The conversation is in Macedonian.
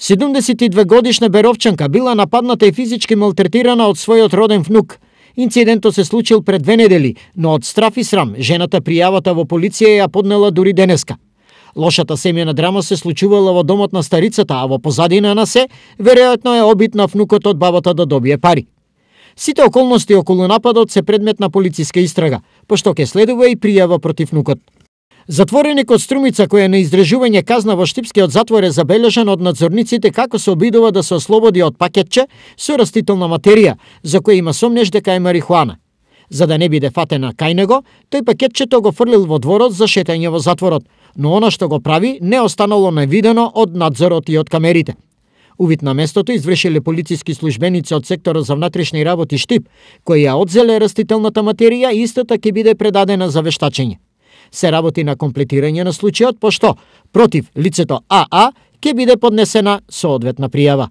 72 годишна Беровчанка била нападната и физички малтретирана од својот роден внук. Инцидентот се случил пред две недели, но од страф и срам жената пријавата во полиција ја поднела дури денеска. Лошата семена драма се случувала во домот на старицата, а во позадина на се, веројатно е обид на внукот од бабата да добие пари. Сите околности околу нападот се предмет на полициска истрага, пошто ке следува и пријава против внукот. Затвореникот Струмица кој е на издржување казна во Штипскиот затвор е забележан од надзорниците како се обидува да се ослободи од пакетче со растителна материја, за која има сомнеш дека е марихуана. За да не биде фатена кај него, тој пакетчето го фрлил во дворот за шетање во затворот, но она што го прави не останало невидено од надзорот и од камерите. Увид на местото извршиле полициски службеници од секторот за внатрешни работи Штип, кои ја одзеле растителната материја и истата ќе биде предадена за вештачење се работи на комплетирање на случајот, пошто против лицето АА ќе биде поднесена соодветна пријава.